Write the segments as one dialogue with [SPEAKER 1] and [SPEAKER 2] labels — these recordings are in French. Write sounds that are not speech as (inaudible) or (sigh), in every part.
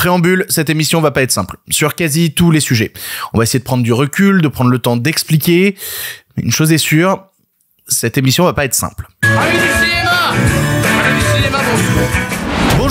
[SPEAKER 1] Préambule, cette émission va pas être simple, sur quasi tous les sujets. On va essayer de prendre du recul, de prendre le temps d'expliquer. Mais une chose est sûre, cette émission va pas être simple.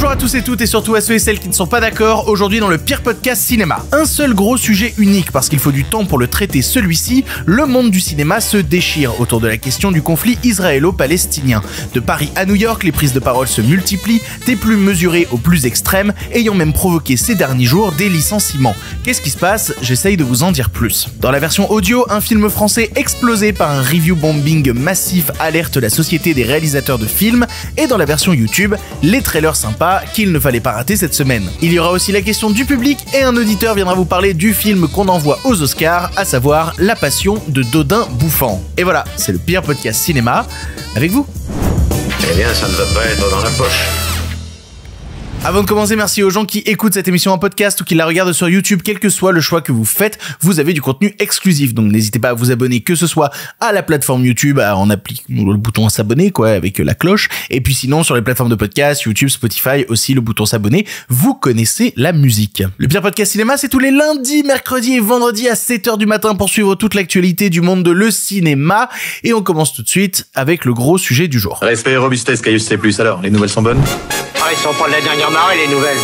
[SPEAKER 1] Bonjour à tous et toutes et surtout à ceux et celles qui ne sont pas d'accord aujourd'hui dans le pire podcast cinéma. Un seul gros sujet unique parce qu'il faut du temps pour le traiter celui-ci, le monde du cinéma se déchire autour de la question du conflit israélo-palestinien. De Paris à New York, les prises de parole se multiplient, des plus mesurées aux plus extrêmes, ayant même provoqué ces derniers jours des licenciements. Qu'est-ce qui se passe J'essaye de vous en dire plus. Dans la version audio, un film français explosé par un review bombing massif alerte la société des réalisateurs de films, et dans la version YouTube, les trailers sympas qu'il ne fallait pas rater cette semaine. Il y aura aussi la question du public et un auditeur viendra vous parler du film qu'on envoie aux Oscars, à savoir La Passion de Dodin Bouffant. Et voilà, c'est le pire podcast cinéma avec vous. Eh bien, ça ne va pas être dans la poche. Avant de commencer, merci aux gens qui écoutent cette émission en podcast ou qui la regardent sur YouTube, quel que soit le choix que vous faites, vous avez du contenu exclusif. Donc n'hésitez pas à vous abonner, que ce soit à la plateforme YouTube, à, en applique le bouton s'abonner, quoi, avec la cloche. Et puis sinon, sur les plateformes de podcast, YouTube, Spotify, aussi le bouton s'abonner, vous connaissez la musique. Le pire podcast cinéma, c'est tous les lundis, mercredis et vendredis à 7h du matin pour suivre toute l'actualité du monde de le cinéma. Et on commence tout de suite avec le gros sujet du jour. Respect robustesse, Caius C+. Alors, les nouvelles sont bonnes? Ah, sont pas la dernière nouvelles.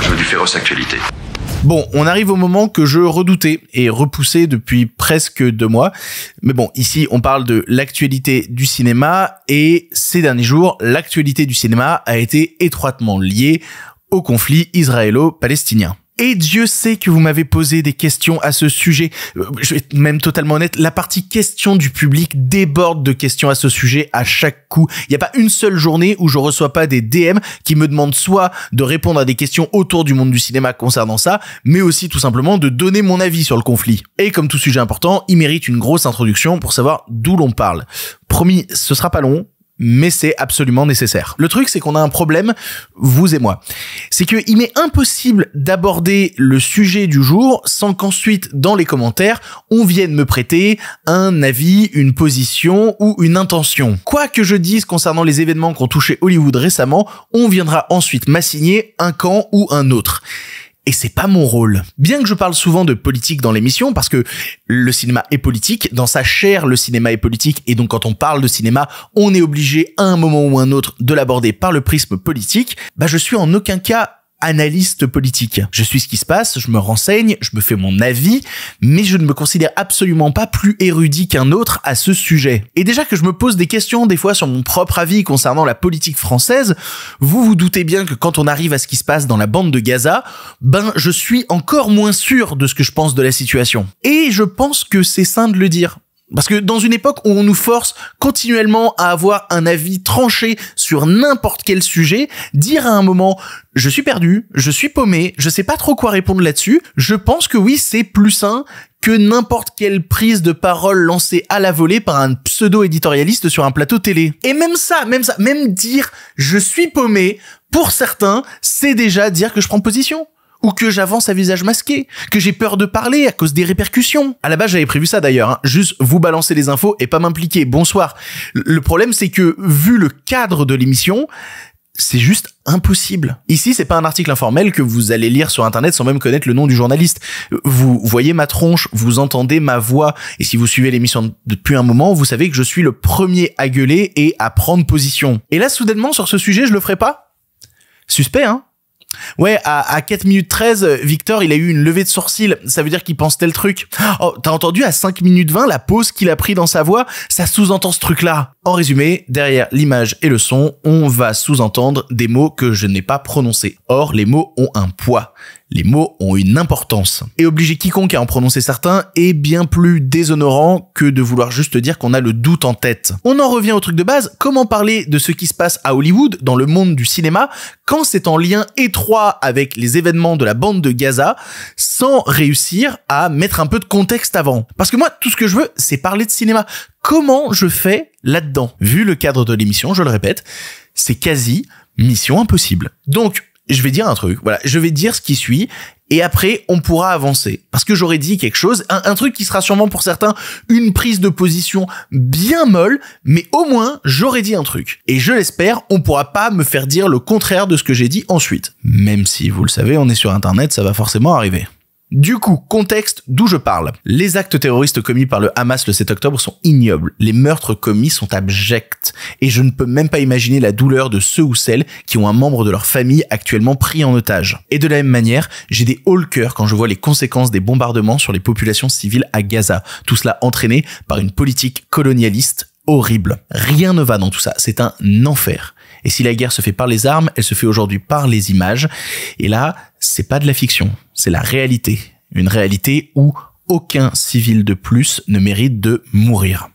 [SPEAKER 2] je
[SPEAKER 1] Bon, on arrive au moment que je redoutais et repoussais depuis presque deux mois. Mais bon, ici, on parle de l'actualité du cinéma et ces derniers jours, l'actualité du cinéma a été étroitement liée au conflit israélo-palestinien. Et Dieu sait que vous m'avez posé des questions à ce sujet. Euh, je vais être même totalement honnête, la partie questions du public déborde de questions à ce sujet à chaque coup. Il n'y a pas une seule journée où je ne reçois pas des DM qui me demandent soit de répondre à des questions autour du monde du cinéma concernant ça, mais aussi tout simplement de donner mon avis sur le conflit. Et comme tout sujet important, il mérite une grosse introduction pour savoir d'où l'on parle. Promis, ce sera pas long, mais c'est absolument nécessaire. Le truc, c'est qu'on a un problème, vous et moi. C'est qu'il m'est impossible d'aborder le sujet du jour sans qu'ensuite, dans les commentaires, on vienne me prêter un avis, une position ou une intention. Quoi que je dise concernant les événements qui ont touché Hollywood récemment, on viendra ensuite m'assigner un camp ou un autre et c'est pas mon rôle. Bien que je parle souvent de politique dans l'émission, parce que le cinéma est politique, dans sa chair, le cinéma est politique, et donc quand on parle de cinéma, on est obligé à un moment ou un autre de l'aborder par le prisme politique, bah je suis en aucun cas analyste politique. Je suis ce qui se passe, je me renseigne, je me fais mon avis, mais je ne me considère absolument pas plus érudit qu'un autre à ce sujet. Et déjà que je me pose des questions des fois sur mon propre avis concernant la politique française, vous vous doutez bien que quand on arrive à ce qui se passe dans la bande de Gaza, ben je suis encore moins sûr de ce que je pense de la situation. Et je pense que c'est sain de le dire. Parce que dans une époque où on nous force continuellement à avoir un avis tranché sur n'importe quel sujet, dire à un moment je suis perdu, je suis paumé, je sais pas trop quoi répondre là-dessus, je pense que oui, c'est plus sain que n'importe quelle prise de parole lancée à la volée par un pseudo-éditorialiste sur un plateau télé. Et même ça, même ça, même dire je suis paumé, pour certains, c'est déjà dire que je prends position ou que j'avance à visage masqué, que j'ai peur de parler à cause des répercussions. À la base, j'avais prévu ça d'ailleurs, hein. juste vous balancer les infos et pas m'impliquer. Bonsoir. Le problème, c'est que vu le cadre de l'émission, c'est juste impossible. Ici, c'est pas un article informel que vous allez lire sur internet sans même connaître le nom du journaliste. Vous voyez ma tronche, vous entendez ma voix, et si vous suivez l'émission depuis un moment, vous savez que je suis le premier à gueuler et à prendre position. Et là, soudainement, sur ce sujet, je le ferai pas. Suspect, hein Ouais, à, 4 minutes 13, Victor, il a eu une levée de sourcil. Ça veut dire qu'il pense tel truc. Oh, t'as entendu à 5 minutes 20 la pause qu'il a pris dans sa voix Ça sous-entend ce truc-là. En résumé, derrière l'image et le son, on va sous-entendre des mots que je n'ai pas prononcés. Or, les mots ont un poids. Les mots ont une importance et obliger quiconque à en prononcer certains est bien plus déshonorant que de vouloir juste dire qu'on a le doute en tête. On en revient au truc de base, comment parler de ce qui se passe à Hollywood dans le monde du cinéma quand c'est en lien étroit avec les événements de la bande de Gaza sans réussir à mettre un peu de contexte avant Parce que moi, tout ce que je veux, c'est parler de cinéma. Comment je fais là-dedans Vu le cadre de l'émission, je le répète, c'est quasi mission impossible. Donc, je vais dire un truc, voilà, je vais dire ce qui suit, et après on pourra avancer. Parce que j'aurais dit quelque chose, un, truc qui sera sûrement pour certains une prise de position bien molle, mais au moins j'aurais dit un truc. Et je l'espère, on pourra pas me faire dire le contraire de ce que j'ai dit ensuite. Même si, vous le savez, on est sur Internet, ça va forcément arriver. Du coup, contexte d'où je parle. Les actes terroristes commis par le Hamas le 7 octobre sont ignobles. Les meurtres commis sont abjects. Et je ne peux même pas imaginer la douleur de ceux ou celles qui ont un membre de leur famille actuellement pris en otage. Et de la même manière, j'ai des hauts le cœur quand je vois les conséquences des bombardements sur les populations civiles à Gaza. Tout cela entraîné par une politique colonialiste horrible. Rien ne va dans tout ça, c'est un enfer. Et si la guerre se fait par les armes, elle se fait aujourd'hui par les images. Et là, c'est pas de la fiction, c'est la réalité. Une réalité où aucun civil de plus ne mérite de mourir.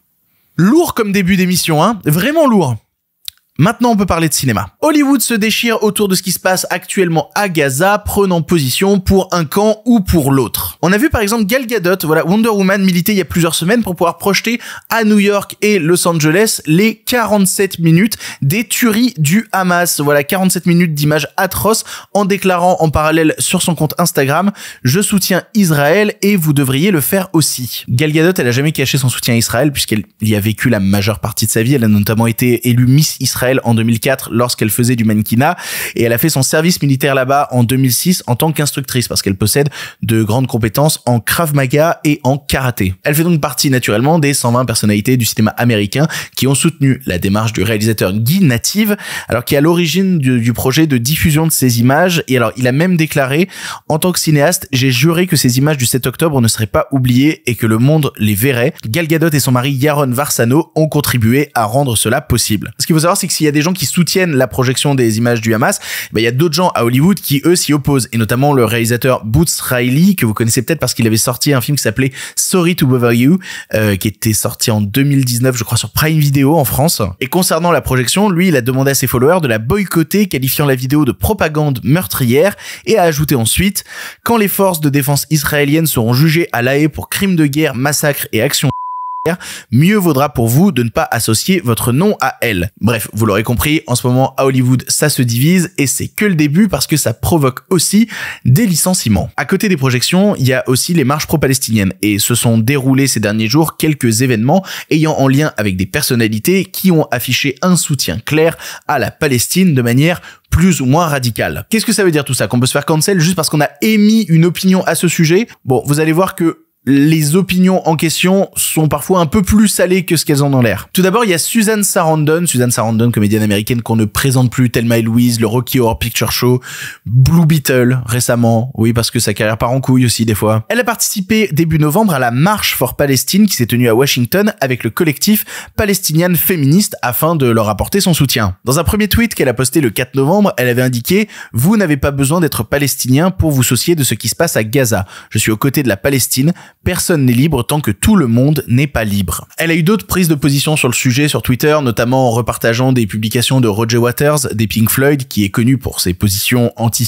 [SPEAKER 1] Lourd comme début d'émission, hein Vraiment lourd Maintenant, on peut parler de cinéma. Hollywood se déchire autour de ce qui se passe actuellement à Gaza, prenant position pour un camp ou pour l'autre. On a vu par exemple Gal Gadot, voilà Wonder Woman, militer il y a plusieurs semaines pour pouvoir projeter à New York et Los Angeles les 47 minutes des tueries du Hamas. Voilà 47 minutes d'images atroces en déclarant en parallèle sur son compte Instagram "Je soutiens Israël et vous devriez le faire aussi". Gal Gadot, elle a jamais caché son soutien à Israël puisqu'elle y a vécu la majeure partie de sa vie. Elle a notamment été élue Miss Israël elle en 2004 lorsqu'elle faisait du mannequinat et elle a fait son service militaire là-bas en 2006 en tant qu'instructrice parce qu'elle possède de grandes compétences en Krav Maga et en karaté. Elle fait donc partie naturellement des 120 personnalités du cinéma américain qui ont soutenu la démarche du réalisateur Guy Native alors qui est à l'origine du, projet de diffusion de ces images et alors il a même déclaré en tant que cinéaste, j'ai juré que ces images du 7 octobre ne seraient pas oubliées et que le monde les verrait. Gal Gadot et son mari Yaron Varsano ont contribué à rendre cela possible. Ce qu'il faut savoir, c'est que s'il y a des gens qui soutiennent la projection des images du Hamas, ben, il y a d'autres gens à Hollywood qui, eux, s'y opposent, et notamment le réalisateur Boots Riley, que vous connaissez peut-être parce qu'il avait sorti un film qui s'appelait Sorry to Bother You, euh, qui était sorti en 2019, je crois, sur Prime Video en France. Et concernant la projection, lui, il a demandé à ses followers de la boycotter, qualifiant la vidéo de propagande meurtrière, et a ajouté ensuite, quand les forces de défense israéliennes seront jugées à l'AE pour crimes de guerre, massacres et actions mieux vaudra pour vous de ne pas associer votre nom à elle. Bref, vous l'aurez compris, en ce moment à Hollywood, ça se divise et c'est que le début parce que ça provoque aussi des licenciements. À côté des projections, il y a aussi les marches pro-palestiniennes et se sont déroulés ces derniers jours quelques événements ayant en lien avec des personnalités qui ont affiché un soutien clair à la Palestine de manière plus ou moins radicale. Qu'est-ce que ça veut dire tout ça Qu'on peut se faire cancel juste parce qu'on a émis une opinion à ce sujet Bon, vous allez voir que les opinions en question sont parfois un peu plus salées que ce qu'elles ont dans l'air. Tout d'abord, il y a Susan Sarandon, Susan Sarandon, comédienne américaine qu'on ne présente plus, Thelma Louise, le Rocky Horror Picture Show, Blue Beetle récemment, oui parce que sa carrière part en couille aussi des fois. Elle a participé début novembre à la Marche for Palestine qui s'est tenue à Washington avec le collectif Palestinian Féministe afin de leur apporter son soutien. Dans un premier tweet qu'elle a posté le 4 novembre, elle avait indiqué « Vous n'avez pas besoin d'être palestinien pour vous soucier de ce qui se passe à Gaza. Je suis aux côtés de la Palestine, personne n'est libre tant que tout le monde n'est pas libre. Elle a eu d'autres prises de position sur le sujet sur Twitter, notamment en repartageant des publications de Roger Waters, des Pink Floyd, qui est connu pour ses positions anti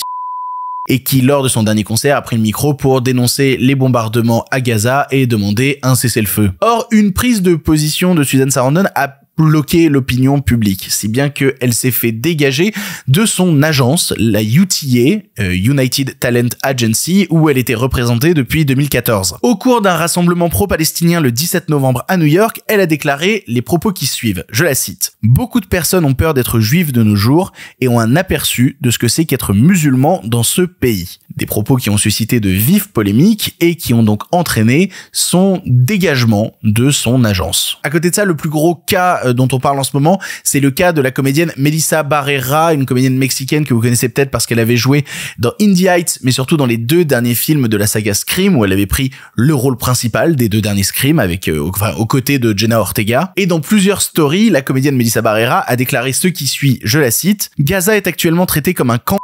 [SPEAKER 1] et qui, lors de son dernier concert, a pris le micro pour dénoncer les bombardements à Gaza et demander un cessez-le-feu. Or, une prise de position de Suzanne Sarandon a bloquer l'opinion publique, si bien qu'elle s'est fait dégager de son agence, la UTA, euh, United Talent Agency, où elle était représentée depuis 2014. Au cours d'un rassemblement pro-palestinien le 17 novembre à New York, elle a déclaré les propos qui suivent, je la cite. Beaucoup de personnes ont peur d'être juives de nos jours et ont un aperçu de ce que c'est qu'être musulman dans ce pays. Des propos qui ont suscité de vives polémiques et qui ont donc entraîné son dégagement de son agence. À côté de ça, le plus gros cas euh, dont on parle en ce moment, c'est le cas de la comédienne Melissa Barrera, une comédienne mexicaine que vous connaissez peut-être parce qu'elle avait joué dans Indie Heights, mais surtout dans les deux derniers films de la saga Scream où elle avait pris le rôle principal des deux derniers Scream avec euh, enfin, aux côtés de Jenna Ortega. Et dans plusieurs stories, la comédienne Melissa Barrera a déclaré ce qui suit, je la cite, Gaza est actuellement traité comme un camp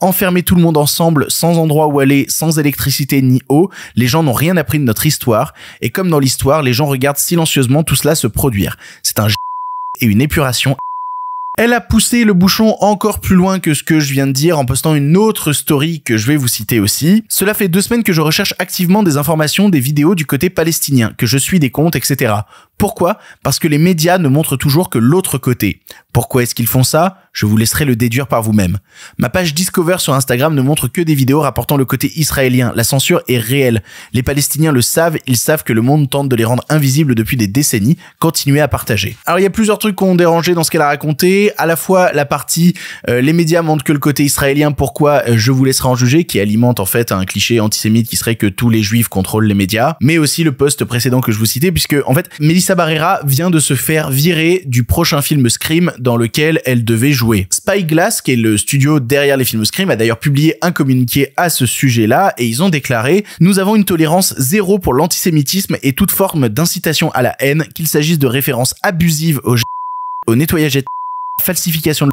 [SPEAKER 1] enfermer tout le monde ensemble, sans endroit où aller, sans électricité ni eau, les gens n'ont rien appris de notre histoire, et comme dans l'histoire, les gens regardent silencieusement tout cela se produire. C'est un et une épuration elle a poussé le bouchon encore plus loin que ce que je viens de dire en postant une autre story que je vais vous citer aussi. Cela fait deux semaines que je recherche activement des informations, des vidéos du côté palestinien, que je suis des comptes, etc. Pourquoi Parce que les médias ne montrent toujours que l'autre côté. Pourquoi est-ce qu'ils font ça Je vous laisserai le déduire par vous-même. Ma page Discover sur Instagram ne montre que des vidéos rapportant le côté israélien. La censure est réelle. Les Palestiniens le savent, ils savent que le monde tente de les rendre invisibles depuis des décennies. Continuez à partager. Alors il y a plusieurs trucs qui ont dérangé dans ce qu'elle a raconté. À la fois la partie euh, les médias montrent que le côté israélien, pourquoi euh, je vous laisserai en juger, qui alimente en fait un cliché antisémite qui serait que tous les juifs contrôlent les médias, mais aussi le poste précédent que je vous citais, puisque en fait Sabarera vient de se faire virer du prochain film Scream dans lequel elle devait jouer. Spyglass, qui est le studio derrière les films Scream, a d'ailleurs publié un communiqué à ce sujet-là et ils ont déclaré « Nous avons une tolérance zéro pour l'antisémitisme et toute forme d'incitation à la haine, qu'il s'agisse de références abusives au au nettoyage et falsification de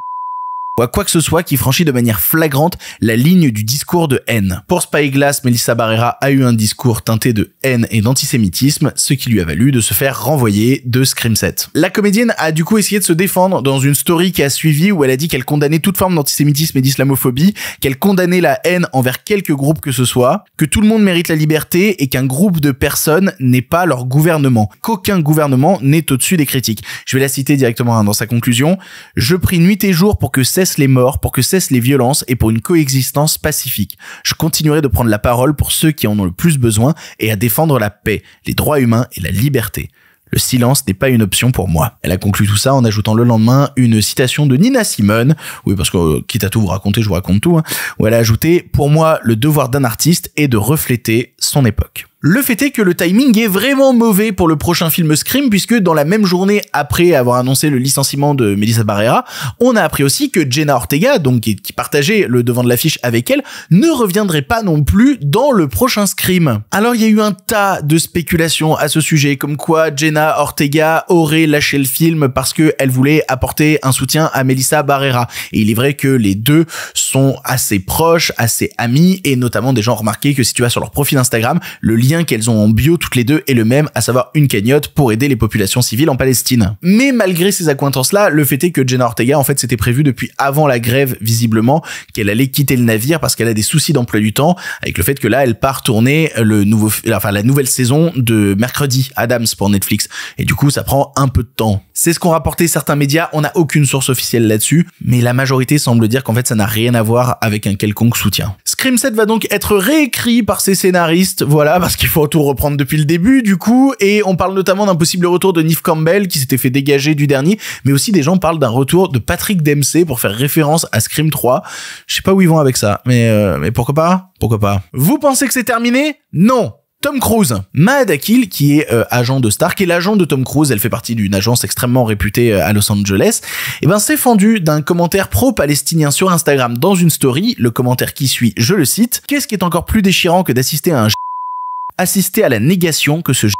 [SPEAKER 1] ou quoi que ce soit qui franchit de manière flagrante la ligne du discours de haine. Pour Spyglass, Melissa Barrera a eu un discours teinté de haine et d'antisémitisme, ce qui lui a valu de se faire renvoyer de Screamset. La comédienne a du coup essayé de se défendre dans une story qui a suivi où elle a dit qu'elle condamnait toute forme d'antisémitisme et d'islamophobie, qu'elle condamnait la haine envers quelques groupes que ce soit, que tout le monde mérite la liberté et qu'un groupe de personnes n'est pas leur gouvernement, qu'aucun gouvernement n'est au-dessus des critiques. Je vais la citer directement hein, dans sa conclusion. Je prie nuit et jour pour que cesse les morts, pour que cessent les violences et pour une coexistence pacifique. Je continuerai de prendre la parole pour ceux qui en ont le plus besoin et à défendre la paix, les droits humains et la liberté. Le silence n'est pas une option pour moi. Elle a conclu tout ça en ajoutant le lendemain une citation de Nina Simone, oui parce que euh, quitte à tout vous raconter, je vous raconte tout, hein. où elle a ajouté ⁇ Pour moi, le devoir d'un artiste est de refléter son époque ⁇ le fait est que le timing est vraiment mauvais pour le prochain film Scream puisque dans la même journée après avoir annoncé le licenciement de Melissa Barrera, on a appris aussi que Jenna Ortega, donc qui, partageait le devant de l'affiche avec elle, ne reviendrait pas non plus dans le prochain Scream. Alors il y a eu un tas de spéculations à ce sujet comme quoi Jenna Ortega aurait lâché le film parce qu'elle voulait apporter un soutien à Melissa Barrera. Et il est vrai que les deux sont assez proches, assez amis et notamment des gens remarqué que si tu vas sur leur profil Instagram, le lien qu'elles ont en bio toutes les deux est le même, à savoir une cagnotte pour aider les populations civiles en Palestine. Mais malgré ces accointances-là, le fait est que Jenna Ortega, en fait, c'était prévu depuis avant la grève, visiblement, qu'elle allait quitter le navire parce qu'elle a des soucis d'emploi du temps, avec le fait que là, elle part tourner le nouveau, enfin, la nouvelle saison de mercredi, Adams pour Netflix. Et du coup, ça prend un peu de temps. C'est ce qu'ont rapporté certains médias, on n'a aucune source officielle là-dessus, mais la majorité semble dire qu'en fait, ça n'a rien à voir avec un quelconque soutien. Scream 7 va donc être réécrit par ses scénaristes, voilà, parce qu'il faut tout reprendre depuis le début, du coup, et on parle notamment d'un possible retour de Niff Campbell, qui s'était fait dégager du dernier, mais aussi des gens parlent d'un retour de Patrick Dempsey pour faire référence à Scream 3. Je sais pas où ils vont avec ça, mais, euh, mais pourquoi pas? Pourquoi pas? Vous pensez que c'est terminé? Non! Tom Cruise, Maad Akil, qui est euh, agent de Stark, et l'agent de Tom Cruise, elle fait partie d'une agence extrêmement réputée euh, à Los Angeles, et eh ben s'est fendu d'un commentaire pro-palestinien sur Instagram dans une story, le commentaire qui suit, je le cite, qu'est-ce qui est encore plus déchirant que d'assister à un (laughs) assister à la négation que ce (laughs)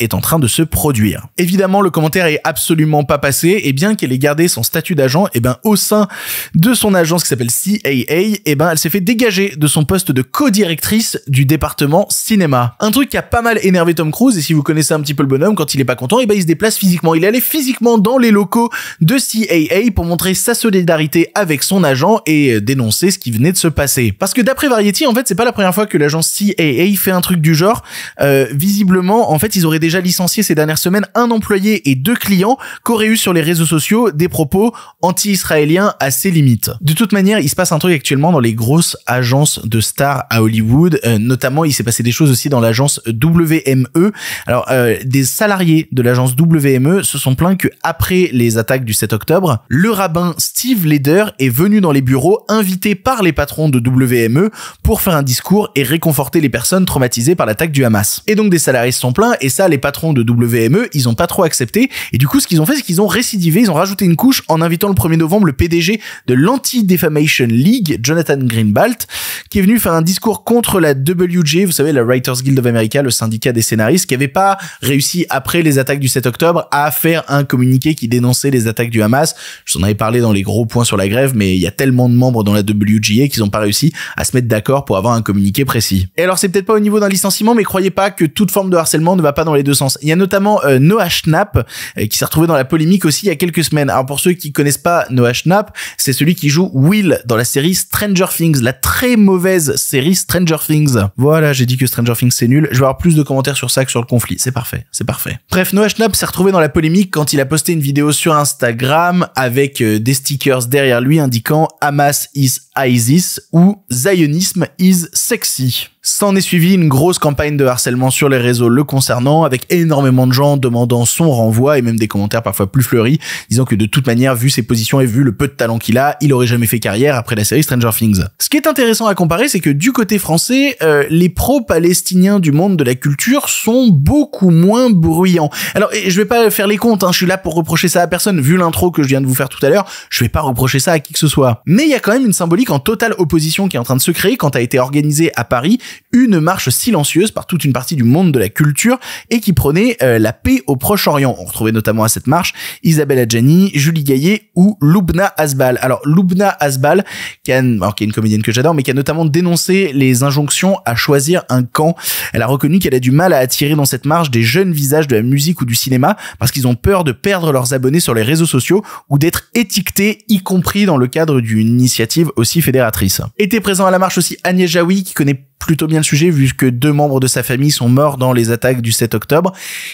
[SPEAKER 1] est en train de se produire. Évidemment, le commentaire est absolument pas passé, et bien qu'elle ait gardé son statut d'agent, et eh ben au sein de son agence qui s'appelle CAA, et eh ben elle s'est fait dégager de son poste de co-directrice du département cinéma. Un truc qui a pas mal énervé Tom Cruise, et si vous connaissez un petit peu le bonhomme, quand il est pas content, et eh ben il se déplace physiquement. Il est allé physiquement dans les locaux de CAA pour montrer sa solidarité avec son agent et euh, dénoncer ce qui venait de se passer. Parce que d'après Variety, en fait, c'est pas la première fois que l'agence CAA fait un truc du genre. Euh, visiblement, en fait, ils auraient déjà licencié ces dernières semaines un employé et deux clients qu'aurait eu sur les réseaux sociaux des propos anti-israéliens à ses limites. De toute manière, il se passe un truc actuellement dans les grosses agences de stars à Hollywood. Euh, notamment, il s'est passé des choses aussi dans l'agence WME. Alors, euh, des salariés de l'agence WME se sont plaints que après les attaques du 7 octobre, le rabbin Steve Leder est venu dans les bureaux invité par les patrons de WME pour faire un discours et réconforter les personnes traumatisées par l'attaque du Hamas. Et donc des salariés se sont plaints et ça les patrons de WME, ils ont pas trop accepté. Et du coup, ce qu'ils ont fait, c'est qu'ils ont récidivé, ils ont rajouté une couche en invitant le 1er novembre le PDG de l'Anti-Defamation League, Jonathan Greenbalt, qui est venu faire un discours contre la WGA, vous savez, la Writers Guild of America, le syndicat des scénaristes, qui avait pas réussi, après les attaques du 7 octobre, à faire un communiqué qui dénonçait les attaques du Hamas. Je vous en avais parlé dans les gros points sur la grève, mais il y a tellement de membres dans la WGA qu'ils n'ont pas réussi à se mettre d'accord pour avoir un communiqué précis. Et alors, c'est peut-être pas au niveau d'un licenciement, mais croyez pas que toute forme de harcèlement ne va pas dans les deux sens. Il y a notamment euh, Noah Schnapp, euh, qui s'est retrouvé dans la polémique aussi il y a quelques semaines. Alors, pour ceux qui connaissent pas Noah Schnapp, c'est celui qui joue Will dans la série Stranger Things, la très mauvaise mauvaise série Stranger Things. Voilà, j'ai dit que Stranger Things c'est nul. Je vais avoir plus de commentaires sur ça que sur le conflit. C'est parfait, c'est parfait. Bref, Noah Schnapp s'est retrouvé dans la polémique quand il a posté une vidéo sur Instagram avec euh, des stickers derrière lui indiquant Hamas is ISIS ou Zionisme is sexy. S'en est suivi une grosse campagne de harcèlement sur les réseaux le concernant, avec énormément de gens demandant son renvoi et même des commentaires parfois plus fleuris, disant que de toute manière, vu ses positions et vu le peu de talent qu'il a, il aurait jamais fait carrière après la série Stranger Things. Ce qui est intéressant à comparer, c'est que du côté français, euh, les pro-palestiniens du monde de la culture sont beaucoup moins bruyants. Alors, et je vais pas faire les comptes, hein, je suis là pour reprocher ça à personne, vu l'intro que je viens de vous faire tout à l'heure, je vais pas reprocher ça à qui que ce soit. Mais il y a quand même une symbolique en totale opposition qui est en train de se créer quand a été organisée à Paris une marche silencieuse par toute une partie du monde de la culture et qui prenait euh, la paix au Proche-Orient. On retrouvait notamment à cette marche Isabelle Adjani, Julie Gaillet ou Lubna Asbal. Alors Lubna Asbal, qui, qui est une comédienne que j'adore, mais qui a notamment dénoncé les injonctions à choisir un camp. Elle a reconnu qu'elle a du mal à attirer dans cette marche des jeunes visages de la musique ou du cinéma parce qu'ils ont peur de perdre leurs abonnés sur les réseaux sociaux ou d'être étiquetés, y compris dans le cadre d'une initiative aussi fédératrice. Était présent à la marche aussi Agnès Jaoui, qui connaît plus bien le sujet vu que deux membres de sa famille sont morts dans les attaques du 7 octobre.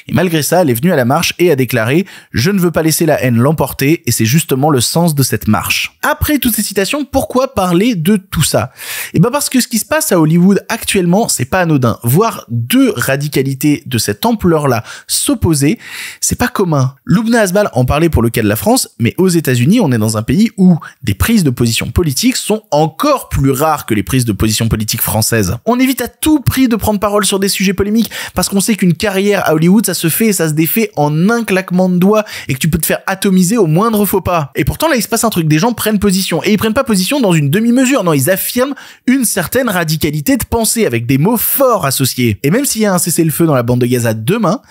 [SPEAKER 1] Et malgré ça, elle est venue à la marche et a déclaré Je ne veux pas laisser la haine l'emporter et c'est justement le sens de cette marche. Après toutes ces citations, pourquoi parler de tout ça Et eh ben parce que ce qui se passe à Hollywood actuellement, c'est pas anodin. Voir deux radicalités de cette ampleur-là s'opposer, c'est pas commun. Lubna Asbal en parlait pour le cas de la France, mais aux États-Unis, on est dans un pays où des prises de position politiques sont encore plus rares que les prises de position politique françaises. On on évite à tout prix de prendre parole sur des sujets polémiques parce qu'on sait qu'une carrière à Hollywood, ça se fait et ça se défait en un claquement de doigts et que tu peux te faire atomiser au moindre faux pas. Et pourtant, là, il se passe un truc. Des gens prennent position et ils prennent pas position dans une demi-mesure. Non, ils affirment une certaine radicalité de pensée avec des mots forts associés. Et même s'il y a un cessez-le-feu dans la bande de Gaza demain,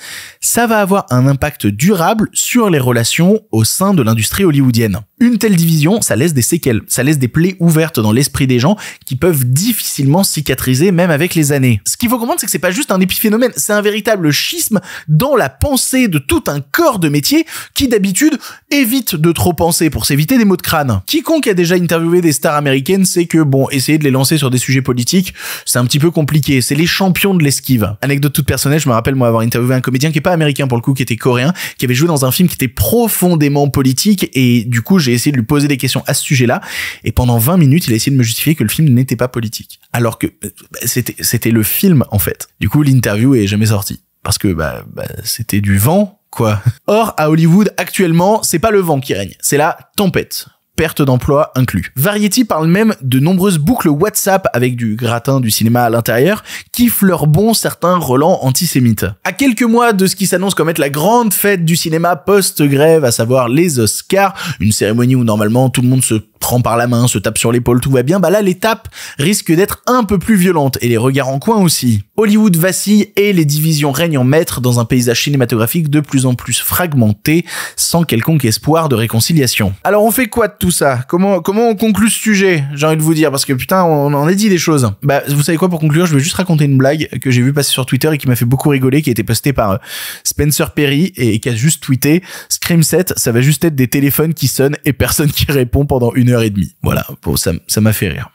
[SPEAKER 1] ça va avoir un impact durable sur les relations au sein de l'industrie hollywoodienne une telle division, ça laisse des séquelles, ça laisse des plaies ouvertes dans l'esprit des gens qui peuvent difficilement cicatriser même avec les années. Ce qu'il faut comprendre, c'est que c'est pas juste un épiphénomène, c'est un véritable schisme dans la pensée de tout un corps de métier qui d'habitude évite de trop penser pour s'éviter des maux de crâne. Quiconque a déjà interviewé des stars américaines sait que bon, essayer de les lancer sur des sujets politiques, c'est un petit peu compliqué. C'est les champions de l'esquive. Anecdote toute personnelle, je me rappelle moi avoir interviewé un comédien qui est pas américain pour le coup, qui était coréen, qui avait joué dans un film qui était profondément politique et du coup j'ai essayé de lui poser des questions à ce sujet-là, et pendant 20 minutes, il a essayé de me justifier que le film n'était pas politique. Alors que euh, bah, c'était, c'était le film, en fait. Du coup, l'interview est jamais sortie. Parce que, bah, bah, c'était du vent, Quoi. Or, à Hollywood, actuellement, c'est pas le vent qui règne, c'est la tempête perte d'emploi inclus. Variety parle même de nombreuses boucles WhatsApp avec du gratin du cinéma à l'intérieur qui bon certains relents antisémites. À quelques mois de ce qui s'annonce comme être la grande fête du cinéma post-grève, à savoir les Oscars, une cérémonie où normalement tout le monde se prend par la main, se tape sur l'épaule, tout va bien, bah là l'étape risque d'être un peu plus violente et les regards en coin aussi. Hollywood vacille et les divisions règnent en maître dans un paysage cinématographique de plus en plus fragmenté, sans quelconque espoir de réconciliation. Alors on fait quoi de ça Comment comment on conclut ce sujet J'ai envie de vous dire parce que putain, on, en a dit des choses. Bah, vous savez quoi pour conclure Je vais juste raconter une blague que j'ai vu passer sur Twitter et qui m'a fait beaucoup rigoler, qui a été postée par euh, Spencer Perry et, qui a juste tweeté Scream set, ça va juste être des téléphones qui sonnent et personne qui répond pendant une heure et demie. Voilà, bon, ça m'a fait rire.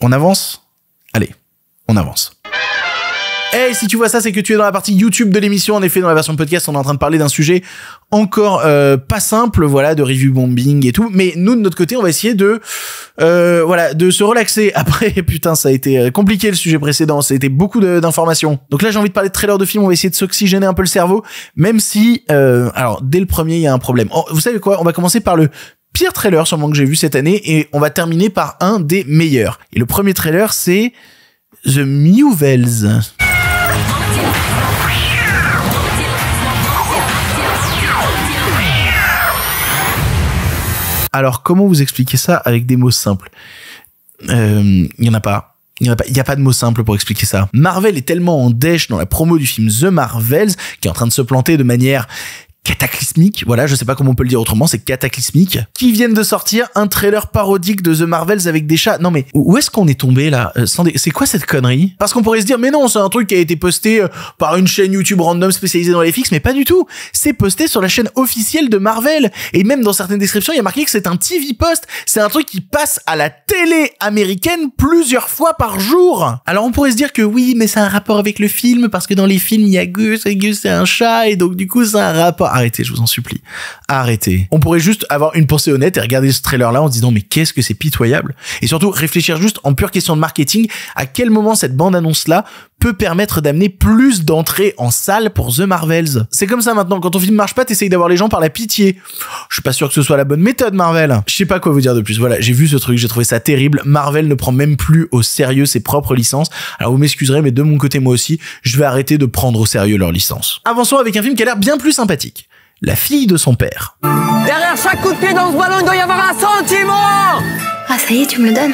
[SPEAKER 1] On avance Allez, on avance. Hey, si tu vois ça, c'est que tu es dans la partie YouTube de l'émission. En effet, dans la version podcast, on est en train de parler d'un sujet encore euh, pas simple, voilà, de review bombing et tout. Mais nous, de notre côté, on va essayer de, euh, voilà, de se relaxer. (laughs) Après, putain, ça a été euh, compliqué le sujet précédent. Ça a été beaucoup d'informations. Donc là, j'ai envie de parler de trailer de film. On va essayer de s'oxygéner un peu le cerveau, même si, alors, dès le premier, il y a un problème. Oh, vous savez quoi On va commencer par le pire trailer sûrement que j'ai vu cette année et on va terminer par un des meilleurs. Et le premier trailer, c'est The Newvels. Alors, comment vous expliquer ça avec des mots simples Il euh, n'y en a pas. Il n'y a, pas de mots simples pour expliquer ça. Marvel est tellement en dèche dans la promo du film The Marvels, qui est en train de se planter de manière cataclysmique, voilà, je sais pas comment on peut le dire autrement, c'est cataclysmique, qui viennent de sortir un trailer parodique de The Marvels avec des chats. Non mais où est-ce qu'on est tombé là euh, C'est quoi cette connerie Parce qu'on pourrait se dire mais non, c'est un truc qui a été posté euh, par une chaîne YouTube random spécialisée dans les fixes, mais pas du tout. C'est posté sur la chaîne officielle de Marvel et même dans certaines descriptions, il y a marqué que c'est un TV post, c'est un truc qui passe à la télé américaine plusieurs fois par jour. Alors on pourrait se dire que oui, mais c'est un rapport avec le film parce que dans les films, il y a Gus et Gus c'est un chat et donc du coup, c'est un rapport arrêtez, je vous en supplie. Arrêtez. On pourrait juste avoir une pensée honnête et regarder ce trailer-là en se disant mais qu'est-ce que c'est pitoyable Et surtout réfléchir juste en pure question de marketing à quel moment cette bande-annonce-là peut permettre d'amener plus d'entrées en salle pour The Marvels. C'est comme ça maintenant, quand ton film marche pas, t'essayes d'avoir les gens par la pitié. Je suis pas sûr que ce soit la bonne méthode, Marvel. Je sais pas quoi vous dire de plus. Voilà, j'ai vu ce truc, j'ai trouvé ça terrible. Marvel ne prend même plus au sérieux ses propres licences. Alors vous m'excuserez, mais de mon côté, moi aussi, je vais arrêter de prendre au sérieux leurs licences. Avançons avec un film qui a l'air bien plus sympathique. La fille de son père.
[SPEAKER 2] Derrière chaque coup de pied dans ce ballon, il doit y avoir un sentiment Ah ça y est, tu me le donnes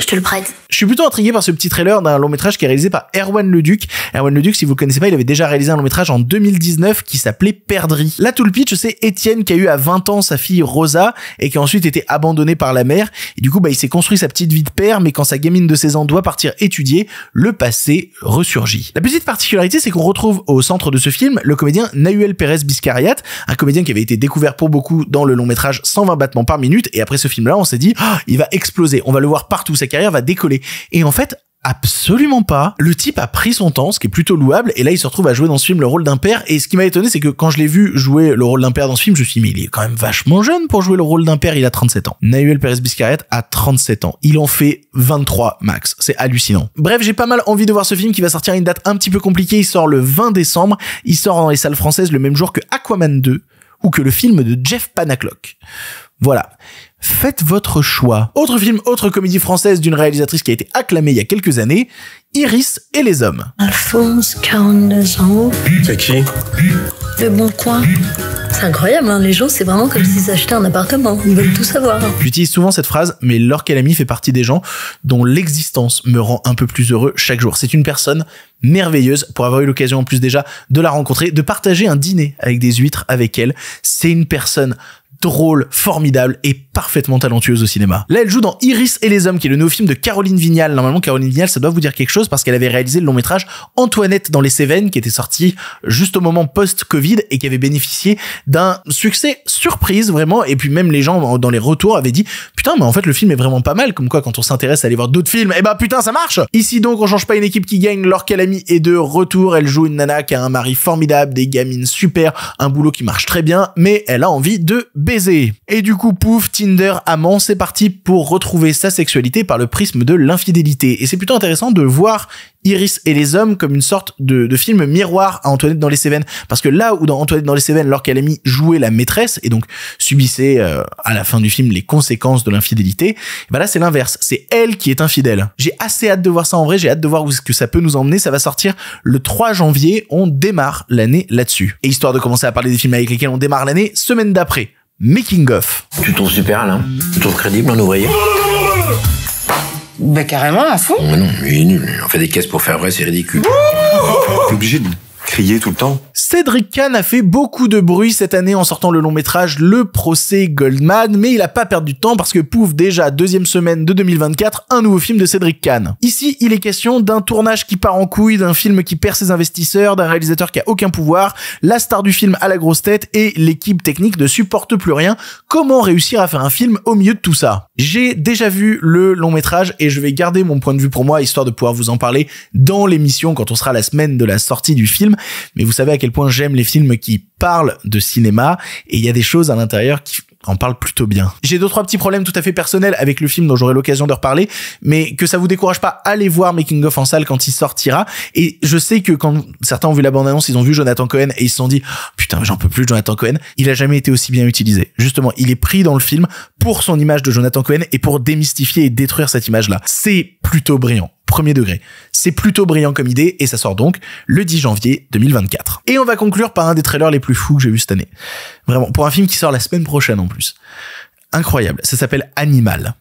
[SPEAKER 1] je te le prête. Je suis plutôt intrigué par ce petit trailer d'un long métrage qui est réalisé par Erwan Leduc. Erwan Leduc, si vous le connaissez pas, il avait déjà réalisé un long métrage en 2019 qui s'appelait Perdri. Là, tout le pitch, c'est Étienne qui a eu à 20 ans sa fille Rosa et qui a ensuite été abandonnée par la mère. Et du coup, bah, il s'est construit sa petite vie de père, mais quand sa gamine de 16 ans doit partir étudier, le passé ressurgit. La petite particularité, c'est qu'on retrouve au centre de ce film le comédien Nahuel Pérez Biscariat, un comédien qui avait été découvert pour beaucoup dans le long métrage 120 battements par minute. Et après ce film-là, on s'est dit, oh, il va exploser. On va le voir partout carrière va décoller. Et en fait, Absolument pas. Le type a pris son temps, ce qui est plutôt louable, et là il se retrouve à jouer dans ce film le rôle d'un père, et ce qui m'a étonné c'est que quand je l'ai vu jouer le rôle d'un père dans ce film, je me suis dit mais il est quand même vachement jeune pour jouer le rôle d'un père, il a 37 ans. Nahuel Perez Biscaret a 37 ans, il en fait 23 max, c'est hallucinant. Bref, j'ai pas mal envie de voir ce film qui va sortir à une date un petit peu compliquée, il sort le 20 décembre, il sort dans les salles françaises le même jour que Aquaman 2, ou que le film de Jeff Panaclock. Voilà. Faites votre choix. Autre film, autre comédie française d'une réalisatrice qui a été acclamée il y a quelques années, Iris et les hommes.
[SPEAKER 2] Alphonse, 42 ans. C'est qui Le Bon Coin.
[SPEAKER 1] C'est incroyable, hein, les gens, c'est vraiment comme s'ils achetaient un appartement. Ils veulent tout savoir. J'utilise souvent cette phrase, mais leur mis fait partie des gens dont l'existence me rend un peu plus heureux chaque jour. C'est une personne merveilleuse pour avoir eu l'occasion en plus déjà de la rencontrer, de partager un dîner avec des huîtres avec elle. C'est une personne drôle, formidable et parfaitement talentueuse au cinéma. Là, elle joue dans Iris et les hommes, qui est le nouveau film de Caroline Vignal. Normalement, Caroline Vignal, ça doit vous dire quelque chose parce qu'elle avait réalisé le long métrage Antoinette dans les Cévennes, qui était sorti juste au moment post-Covid et qui avait bénéficié d'un succès surprise vraiment. Et puis même les gens dans les retours avaient dit putain, mais en fait le film est vraiment pas mal. Comme quoi, quand on s'intéresse à aller voir d'autres films, eh ben putain, ça marche. Ici donc, on change pas une équipe qui gagne. leur Lamy est de retour. Elle joue une nana qui a un mari formidable, des gamines super, un boulot qui marche très bien, mais elle a envie de et du coup, pouf, Tinder, amant, c'est parti pour retrouver sa sexualité par le prisme de l'infidélité. Et c'est plutôt intéressant de voir Iris et les hommes comme une sorte de, film miroir à Antoinette dans les Cévennes. Parce que là où dans Antoinette dans les Cévennes, lorsqu'elle a mis jouer la maîtresse et donc subissait euh, à la fin du film les conséquences de l'infidélité, bah là c'est l'inverse. C'est elle qui est infidèle. J'ai assez hâte de voir ça en vrai. J'ai hâte de voir où ce que ça peut nous emmener. Ça va sortir le 3 janvier. On démarre l'année là-dessus. Et histoire de commencer à parler des films avec lesquels on démarre l'année, semaine
[SPEAKER 2] d'après. Making of. Tu trouves super Alain Tu trouves crédible un ouvrier
[SPEAKER 1] Bah carrément, à fond. Mais
[SPEAKER 2] non, il est nul. On fait des caisses pour faire vrai, c'est ridicule. T'es obligé de crier tout le temps.
[SPEAKER 1] Cédric Kahn a fait beaucoup de bruit cette année en sortant le long métrage Le procès Goldman, mais il a pas perdu de temps parce que pouf, déjà deuxième semaine de 2024, un nouveau film de Cédric Kahn. Ici, il est question d'un tournage qui part en couille, d'un film qui perd ses investisseurs, d'un réalisateur qui a aucun pouvoir, la star du film à la grosse tête et l'équipe technique ne supporte plus rien. Comment réussir à faire un film au milieu de tout ça J'ai déjà vu le long métrage et je vais garder mon point de vue pour moi histoire de pouvoir vous en parler dans l'émission quand on sera la semaine de la sortie du film mais vous savez à quel point j'aime les films qui parlent de cinéma, et il y a des choses à l'intérieur qui en parlent plutôt bien. J'ai deux trois petits problèmes tout à fait personnels avec le film dont j'aurai l'occasion de reparler, mais que ça vous décourage pas, allez voir Making of en salle quand il sortira. Et je sais que quand certains ont vu la bande annonce, ils ont vu Jonathan Cohen et ils se sont dit oh, putain j'en peux plus de Jonathan Cohen. Il a jamais été aussi bien utilisé. Justement, il est pris dans le film pour son image de Jonathan Cohen et pour démystifier et détruire cette image là. C'est plutôt brillant premier degré. C'est plutôt brillant comme idée et ça sort donc le 10 janvier 2024. Et on va conclure par un des trailers les plus fous que j'ai vu cette année. Vraiment, pour un film qui sort la semaine prochaine en plus. Incroyable, ça s'appelle Animal.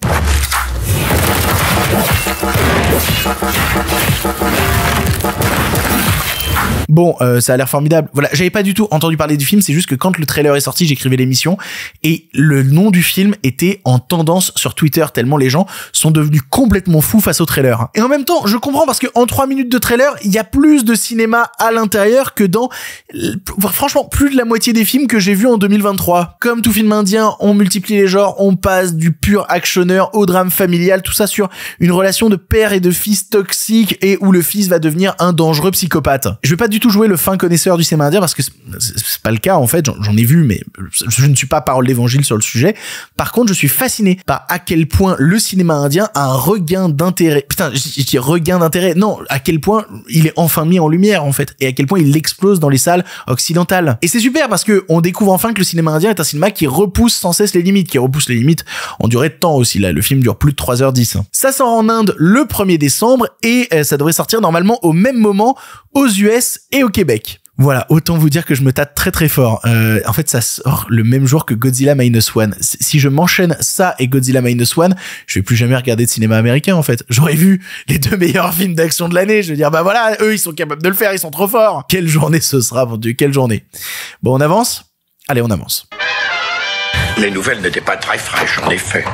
[SPEAKER 1] Bon, euh, ça a l'air formidable. Voilà, j'avais pas du tout entendu parler du film, c'est juste que quand le trailer est sorti, j'écrivais l'émission et le nom du film était en tendance sur Twitter tellement les gens sont devenus complètement fous face au trailer. Et en même temps, je comprends parce que en 3 minutes de trailer, il y a plus de cinéma à l'intérieur que dans euh, franchement plus de la moitié des films que j'ai vus en 2023. Comme tout film indien, on multiplie les genres, on passe du pur actionneur au drame familial, tout ça sur une relation de père et de fils toxique et où le fils va devenir un dangereux psychopathe je vais pas du tout jouer le fin connaisseur du cinéma indien parce que c'est pas le cas en fait. J'en ai vu, mais je ne suis pas parole d'évangile sur le sujet. Par contre, je suis fasciné par à quel point le cinéma indien a un regain d'intérêt. Putain, je dis regain d'intérêt. Non, à quel point il est enfin mis en lumière en fait, et à quel point il explose dans les salles occidentales. Et c'est super parce que on découvre enfin que le cinéma indien est un cinéma qui repousse sans cesse les limites, qui repousse les limites en durée de temps aussi. Là, le film dure plus de 3h10. Ça sort en Inde le 1er décembre et euh, ça devrait sortir normalement au même moment aux US et au Québec. Voilà, autant vous dire que je me tâte très très fort. Euh, en fait, ça sort le même jour que Godzilla Minus One. Si je m'enchaîne ça et Godzilla Minus One, je vais plus jamais regarder de cinéma américain en fait. J'aurais vu les deux meilleurs (laughs) films d'action de l'année. Je veux dire, bah voilà, eux ils sont capables de le faire, ils sont trop forts. Quelle journée ce sera, mon dieu, quelle journée. Bon, on avance Allez, on avance. Les nouvelles n'étaient pas très fraîches, en effet.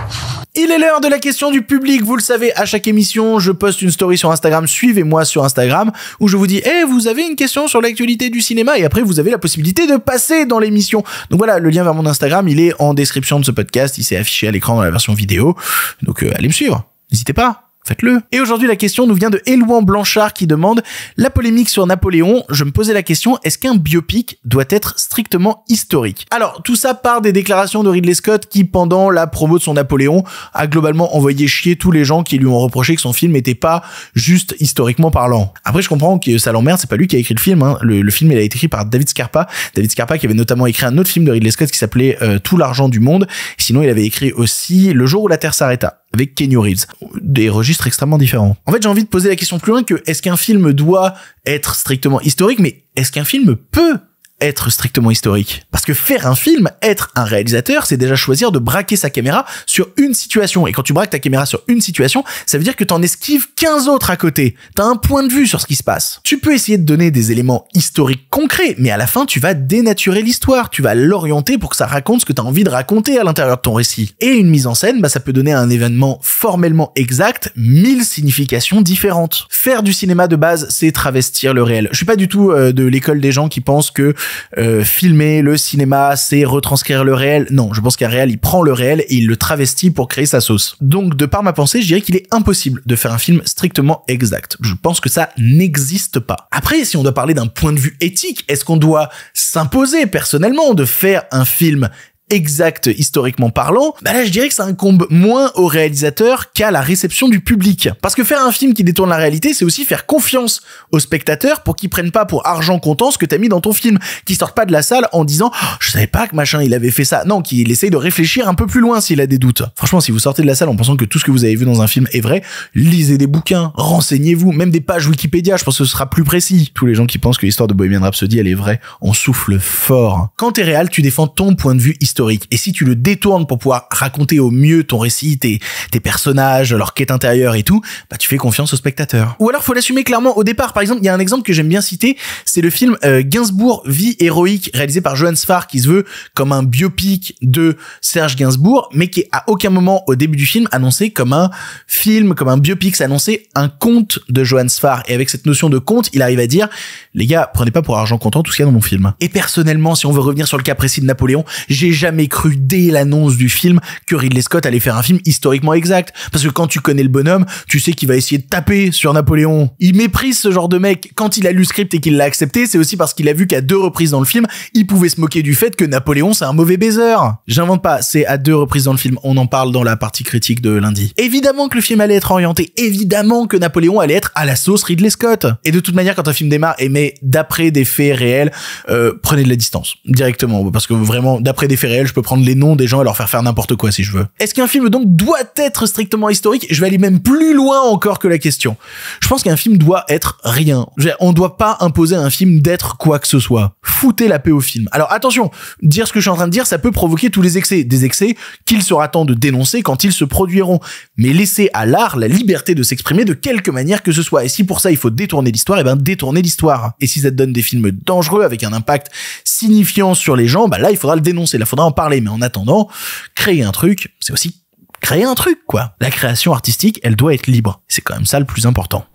[SPEAKER 1] Il est l'heure de la question du public. Vous le savez, à chaque émission, je poste une story sur Instagram. Suivez-moi sur Instagram où je vous dis, eh, vous avez une question sur l'actualité du cinéma et après vous avez la possibilité de passer dans l'émission. Donc voilà, le lien vers mon Instagram, il est en description de ce podcast. Il s'est affiché à l'écran dans la version vidéo. Donc euh, allez me suivre. N'hésitez pas faites-le. Et aujourd'hui, la question nous vient de Elouan Blanchard qui demande La polémique sur Napoléon, je me posais la question, est-ce qu'un biopic doit être strictement historique Alors, tout ça part des déclarations de Ridley Scott qui, pendant la promo de son Napoléon, a globalement envoyé chier tous les gens qui lui ont reproché que son film n'était pas juste historiquement parlant. Après, je comprends que ça l'emmerde, c'est pas lui qui a écrit le film, hein. le, film il a été écrit par David Scarpa. David Scarpa qui avait notamment écrit un autre film de Ridley Scott qui s'appelait euh, Tout l'argent du monde. Sinon, il avait écrit aussi Le jour où la Terre s'arrêta avec Kenny Reeves. Des registres extrêmement différents. En fait, j'ai envie de poser la question plus loin que est-ce qu'un film doit être strictement historique, mais est-ce qu'un film peut être strictement historique. Parce que faire un film, être un réalisateur, c'est déjà choisir de braquer sa caméra sur une situation. Et quand tu braques ta caméra sur une situation, ça veut dire que t'en esquives 15 autres à côté. T'as un point de vue sur ce qui se passe. Tu peux essayer de donner des éléments historiques concrets, mais à la fin, tu vas dénaturer l'histoire. Tu vas l'orienter pour que ça raconte ce que t'as envie de raconter à l'intérieur de ton récit. Et une mise en scène, bah, ça peut donner à un événement formellement exact mille significations différentes. Faire du cinéma de base, c'est travestir le réel. Je suis pas du tout euh, de l'école des gens qui pensent que euh, filmer le cinéma, c'est retranscrire le réel. Non, je pense qu'un réel, il prend le réel et il le travestit pour créer sa sauce. Donc, de par ma pensée, je dirais qu'il est impossible de faire un film strictement exact. Je pense que ça n'existe pas. Après, si on doit parler d'un point de vue éthique, est-ce qu'on doit s'imposer personnellement de faire un film exact historiquement parlant, bah là je dirais que ça incombe moins au réalisateur qu'à la réception du public. Parce que faire un film qui détourne la réalité, c'est aussi faire confiance aux spectateurs pour qu'ils prennent pas pour argent comptant ce que t'as mis dans ton film, qu'ils sortent pas de la salle en disant oh, je savais pas que machin il avait fait ça. Non, qu'il essaye de réfléchir un peu plus loin s'il a des doutes. Franchement, si vous sortez de la salle en pensant que tout ce que vous avez vu dans un film est vrai, lisez des bouquins, renseignez-vous, même des pages Wikipédia, je pense que ce sera plus précis. Tous les gens qui pensent que l'histoire de Bohemian Rhapsody elle est vraie, on souffle fort. Quand t'es réel, tu défends ton point de vue historique et si tu le détournes pour pouvoir raconter au mieux ton récit, tes, personnages, leur quête intérieure et tout, bah, tu fais confiance au spectateur. Ou alors, faut l'assumer clairement au départ. Par exemple, il y a un exemple que j'aime bien citer, c'est le film euh, Gainsbourg, vie héroïque, réalisé par Johannes Sfar, qui se veut comme un biopic de Serge Gainsbourg, mais qui est à aucun moment au début du film annoncé comme un film, comme un biopic, c'est annoncé un conte de Johannes Sfar. Et avec cette notion de conte, il arrive à dire, les gars, prenez pas pour argent comptant tout ce qu'il y a dans mon film. Et personnellement, si on veut revenir sur le cas précis de Napoléon, j'ai jamais jamais cru dès l'annonce du film que Ridley Scott allait faire un film historiquement exact. Parce que quand tu connais le bonhomme, tu sais qu'il va essayer de taper sur Napoléon. Il méprise ce genre de mec. Quand il a lu le script et qu'il l'a accepté, c'est aussi parce qu'il a vu qu'à deux reprises dans le film, il pouvait se moquer du fait que Napoléon c'est un mauvais baiser. J'invente pas, c'est à deux reprises dans le film. On en parle dans la partie critique de lundi. Évidemment que le film allait être orienté. Évidemment que Napoléon allait être à la sauce Ridley Scott. Et de toute manière, quand un film démarre, et eh, mais d'après des faits réels, euh, prenez de la distance directement. Parce que vraiment, d'après des faits réels, je peux prendre les noms des gens et leur faire faire n'importe quoi si je veux. Est-ce qu'un film donc doit être strictement historique Je vais aller même plus loin encore que la question. Je pense qu'un film doit être rien. On ne doit pas imposer à un film d'être quoi que ce soit. Foutez la paix au film. Alors attention, dire ce que je suis en train de dire, ça peut provoquer tous les excès, des excès qu'il sera temps de dénoncer quand ils se produiront. Mais laissez à l'art la liberté de s'exprimer de quelque manière que ce soit. Et si pour ça il faut détourner l'histoire, et eh bien, détourner l'histoire. Et si ça te donne des films dangereux avec un impact signifiant sur les gens, bah là il faudra le dénoncer en parler. Mais en attendant, créer un truc, c'est aussi créer un truc, quoi. La création artistique, elle doit être libre. C'est quand même ça le plus important.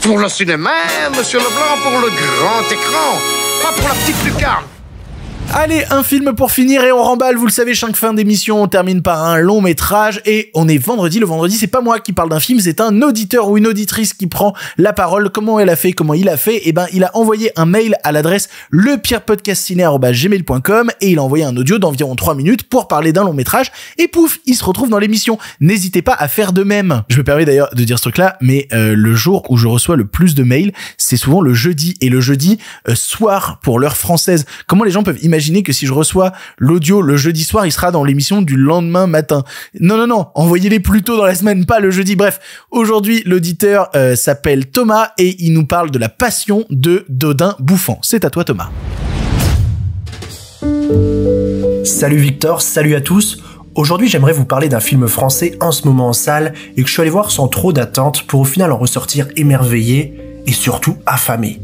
[SPEAKER 1] Pour le cinéma, monsieur Leblanc, pour le grand écran, pas pour la petite lucarne. Allez, un film pour finir et on remballe, vous le savez, chaque fin d'émission, on termine par un long métrage et on est vendredi. Le vendredi, c'est pas moi qui parle d'un film, c'est un auditeur ou une auditrice qui prend la parole. Comment elle a fait, comment il a fait Eh ben, il a envoyé un mail à l'adresse gmail.com et il a envoyé un audio d'environ 3 minutes pour parler d'un long métrage et pouf, il se retrouve dans l'émission. N'hésitez pas à faire de même. Je me permets d'ailleurs de dire ce truc-là, mais euh, le jour où je reçois le plus de mails, c'est souvent le jeudi et le jeudi euh, soir pour l'heure française. Comment les gens peuvent imaginer Imaginez que si je reçois l'audio le jeudi soir, il sera dans l'émission du lendemain matin. Non, non, non, envoyez-les plus tôt dans la semaine, pas le jeudi. Bref, aujourd'hui, l'auditeur euh, s'appelle Thomas et il nous parle de la passion
[SPEAKER 2] de Dodin Bouffant. C'est à toi, Thomas. Salut Victor, salut à tous. Aujourd'hui, j'aimerais vous parler d'un film français en ce moment en salle et que je suis allé voir sans trop d'attente pour au final en ressortir émerveillé et surtout affamé.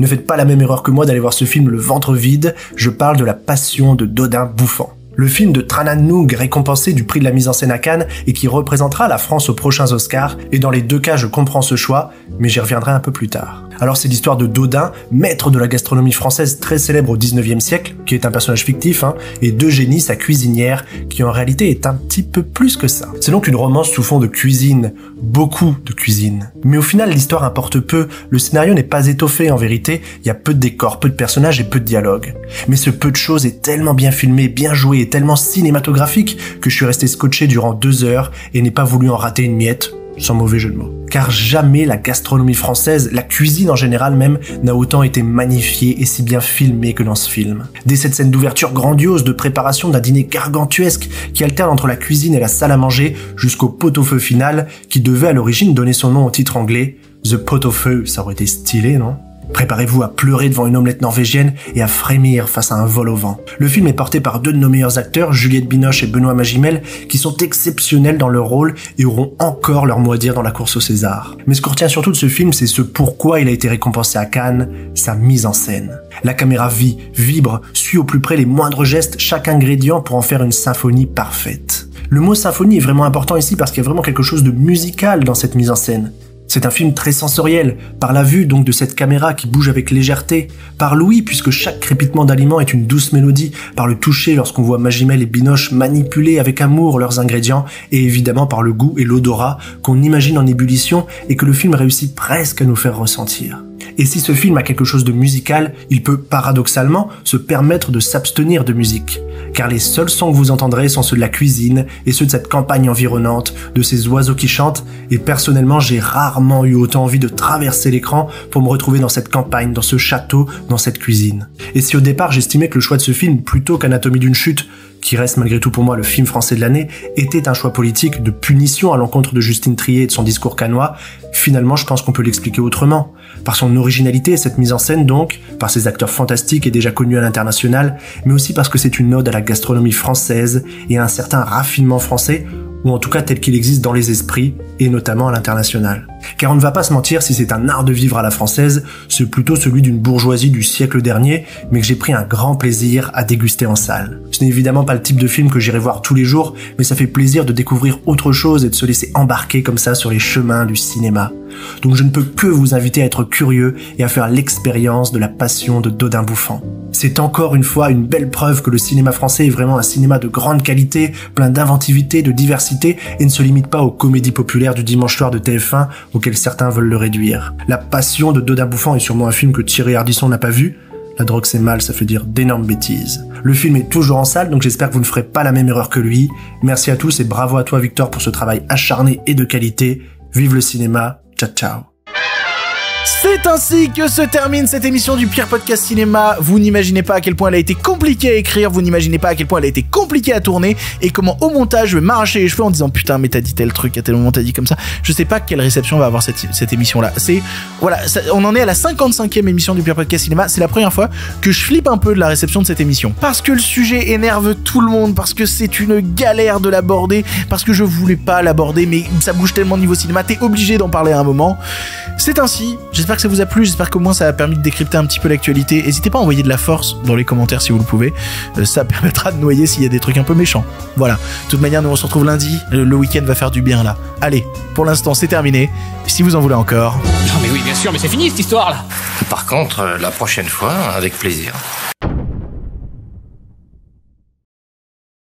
[SPEAKER 2] Ne faites pas la même erreur que moi d'aller voir ce film le ventre vide, je parle de la passion de Dodin bouffant. Le film de Noog récompensé du prix de la mise en scène à Cannes et qui représentera la France aux prochains Oscars, et dans les deux cas je comprends ce choix, mais j'y reviendrai un peu plus tard. Alors c'est l'histoire de Dodin, maître de la gastronomie française très célèbre au 19e siècle, qui est un personnage fictif, hein, et d'Eugénie, sa cuisinière, qui en réalité est un petit peu plus que ça. C'est donc une romance sous fond de cuisine, beaucoup de cuisine. Mais au final, l'histoire importe peu, le scénario n'est pas étoffé en vérité, il y a peu de décors, peu de personnages et peu de dialogues. Mais ce peu de choses est tellement bien filmé, bien joué et tellement cinématographique que je suis resté scotché durant deux heures et n'ai pas voulu en rater une miette sans mauvais jeu de mots. Car jamais la gastronomie française, la cuisine en général même, n'a autant été magnifiée et si bien filmée que dans ce film. Dès cette scène d'ouverture grandiose de préparation d'un dîner gargantuesque qui alterne entre la cuisine et la salle à manger jusqu'au pot-au-feu final qui devait à l'origine donner son nom au titre anglais, The Pot-au-feu, ça aurait été stylé, non Préparez-vous à pleurer devant une omelette norvégienne et à frémir face à un vol au vent. Le film est porté par deux de nos meilleurs acteurs, Juliette Binoche et Benoît Magimel, qui sont exceptionnels dans leur rôle et auront encore leur mot à dire dans la course au César. Mais ce qu'on retient surtout de ce film, c'est ce pourquoi il a été récompensé à Cannes, sa mise en scène. La caméra vit, vibre, suit au plus près les moindres gestes, chaque ingrédient pour en faire une symphonie parfaite. Le mot symphonie est vraiment important ici parce qu'il y a vraiment quelque chose de musical dans cette mise en scène. C'est un film très sensoriel, par la vue donc de cette caméra qui bouge avec légèreté, par l'ouïe puisque chaque crépitement d'aliments est une douce mélodie, par le toucher lorsqu'on voit Magimel et Binoche manipuler avec amour leurs ingrédients, et évidemment par le goût et l'odorat qu'on imagine en ébullition et que le film réussit presque à nous faire ressentir. Et si ce film a quelque chose de musical, il peut paradoxalement se permettre de s'abstenir de musique, car les seuls sons que vous entendrez sont ceux de la cuisine et ceux de cette campagne environnante, de ces oiseaux qui chantent, et personnellement j'ai rarement eu autant envie de traverser l'écran pour me retrouver dans cette campagne, dans ce château, dans cette cuisine. Et si au départ j'estimais que le choix de ce film, plutôt qu'Anatomie d'une chute, qui reste malgré tout pour moi le film français de l'année, était un choix politique de punition à l'encontre de Justine Trier et de son discours canois, finalement je pense qu'on peut l'expliquer autrement. Par son originalité et cette mise en scène donc, par ses acteurs fantastiques et déjà connus à l'international, mais aussi parce que c'est une ode à la gastronomie française et à un certain raffinement français ou en tout cas tel qu'il existe dans les esprits, et notamment à l'international. Car on ne va pas se mentir, si c'est un art de vivre à la française, c'est plutôt celui d'une bourgeoisie du siècle dernier, mais que j'ai pris un grand plaisir à déguster en salle. Ce n'est évidemment pas le type de film que j'irai voir tous les jours, mais ça fait plaisir de découvrir autre chose et de se laisser embarquer comme ça sur les chemins du cinéma donc je ne peux que vous inviter à être curieux et à faire l'expérience de la passion de Dodin Bouffant. C'est encore une fois une belle preuve que le cinéma français est vraiment un cinéma de grande qualité, plein d'inventivité, de diversité, et ne se limite pas aux comédies populaires du dimanche soir de TF1 auxquelles certains veulent le réduire. La passion de Dodin Bouffant est sûrement un film que Thierry Hardisson n'a pas vu, la drogue c'est mal, ça fait dire d'énormes bêtises. Le film est toujours en salle, donc j'espère que vous ne ferez pas la même erreur que lui. Merci à tous et bravo à toi Victor pour ce travail acharné et de qualité. Vive le cinéma, Ciao ciao.
[SPEAKER 1] C'est ainsi que se termine cette émission du pire podcast cinéma. Vous n'imaginez pas à quel point elle a été compliquée à écrire, vous n'imaginez pas à quel point elle a été compliquée à tourner et comment au montage je vais m'arracher les cheveux en disant putain mais t'as dit tel truc à tel moment t'as dit comme ça. Je sais pas quelle réception va avoir cette, émission là. C'est voilà, on en est à la 55e émission du pire podcast cinéma. C'est la première fois que je flippe un peu de la réception de cette émission parce que le sujet énerve tout le monde, parce que c'est une galère de l'aborder, parce que je voulais pas l'aborder mais ça bouge tellement niveau cinéma, t'es obligé d'en parler à un moment. C'est ainsi J'espère que ça vous a plu, j'espère qu'au moins ça a permis de décrypter un petit peu l'actualité. N'hésitez pas à envoyer de la force dans les commentaires si vous le pouvez. Euh, ça (laughs) permettra de noyer s'il y a des trucs un peu méchants. Voilà. De toute manière, nous on se retrouve lundi. Le, week-end va faire du bien là. Allez, pour l'instant c'est terminé. Si vous en voulez encore.
[SPEAKER 2] Non mais oui, bien sûr, mais c'est fini cette histoire là. Par contre, euh, la prochaine fois, avec plaisir.